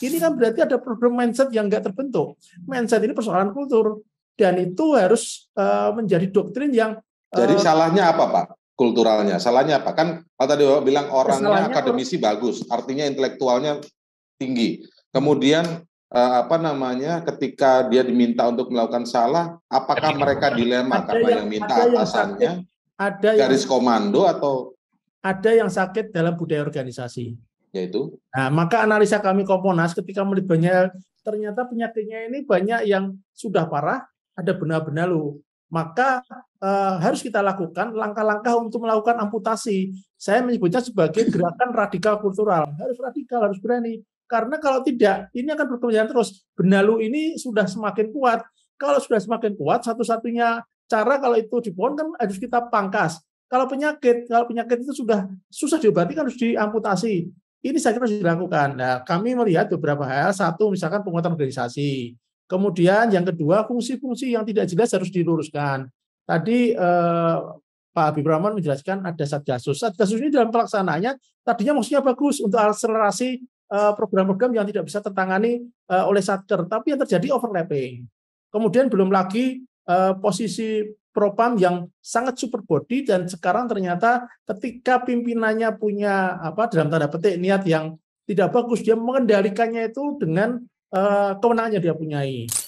Ini kan berarti ada problem mindset yang nggak terbentuk. Mindset ini persoalan kultur dan itu harus uh, menjadi doktrin yang uh, Jadi eh, salahnya apa, Pak? Kulturalnya. Salahnya apa? Kan pak tadi Bapak bilang orangnya akademisi bagus, artinya intelektualnya tinggi. Kemudian uh, apa namanya ketika dia diminta untuk melakukan salah, apakah mereka dilema ada karena yang, yang minta ada atasannya yang sakit, ada garis komando atau ada yang sakit dalam budaya organisasi yaitu nah, maka analisa kami Komponas ketika melihat banyak ternyata penyakitnya ini banyak yang sudah parah ada benar-benar lu maka eh, harus kita lakukan langkah-langkah untuk melakukan amputasi saya menyebutnya sebagai gerakan radikal kultural harus radikal harus berani karena kalau tidak ini akan berkembang terus benalu ini sudah semakin kuat kalau sudah semakin kuat satu-satunya cara kalau itu dipohon kan harus kita pangkas kalau penyakit kalau penyakit itu sudah susah diobati kan harus diamputasi ini saya kira harus dilakukan. Nah, kami melihat beberapa hal. Satu, misalkan penguatan organisasi. Kemudian yang kedua, fungsi-fungsi yang tidak jelas harus diluruskan. Tadi eh, Pak Habib Rahman menjelaskan ada Satgasus. Satgasus ini dalam pelaksanaannya tadinya maksudnya bagus untuk akselerasi eh, program-program yang tidak bisa tertangani eh, oleh Satker. Tapi yang terjadi overlapping. Kemudian belum lagi eh, posisi propam yang sangat super body dan sekarang ternyata ketika pimpinannya punya apa dalam tanda petik niat yang tidak bagus dia mengendalikannya itu dengan uh, kewenangan dia punyai.